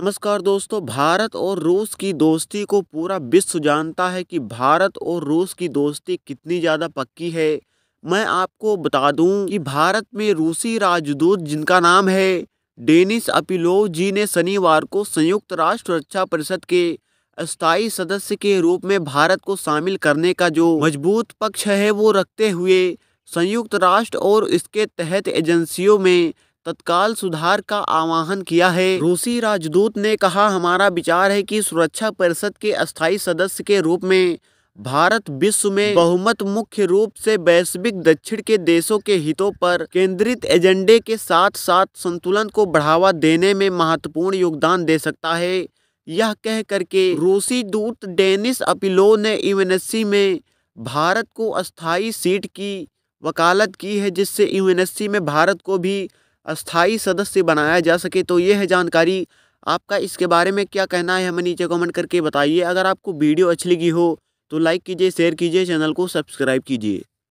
नमस्कार दोस्तों भारत और रूस की दोस्ती को पूरा विश्व जानता है कि भारत और रूस की दोस्ती कितनी ज़्यादा पक्की है मैं आपको बता दूं कि भारत में रूसी राजदूत जिनका नाम है डेनिस अपिलो जी ने शनिवार को संयुक्त राष्ट्र रक्षा परिषद के अस्थायी सदस्य के रूप में भारत को शामिल करने का जो मजबूत पक्ष है वो रखते हुए संयुक्त राष्ट्र और इसके तहत एजेंसियों में तत्काल सुधार का आह्वान किया है रूसी राजदूत ने कहा हमारा विचार है कि सुरक्षा परिषद के अस्थायी सदस्य के रूप में भारत विश्व में बहुमत मुख्य रूप से वैश्विक दक्षिण के देशों के हितों पर केंद्रित एजेंडे के साथ साथ संतुलन को बढ़ावा देने में महत्वपूर्ण योगदान दे सकता है यह कह करके रूसी दूत डेनिस अपिलो ने यूएनएससी में भारत को अस्थायी सीट की वकालत की है जिससे यूएनएससी में भारत को भी अस्थाई सदस्य बनाया जा सके तो ये है जानकारी आपका इसके बारे में क्या कहना है हमें नीचे कमेंट करके बताइए अगर आपको वीडियो अच्छी लगी हो तो लाइक कीजिए शेयर कीजिए चैनल को सब्सक्राइब कीजिए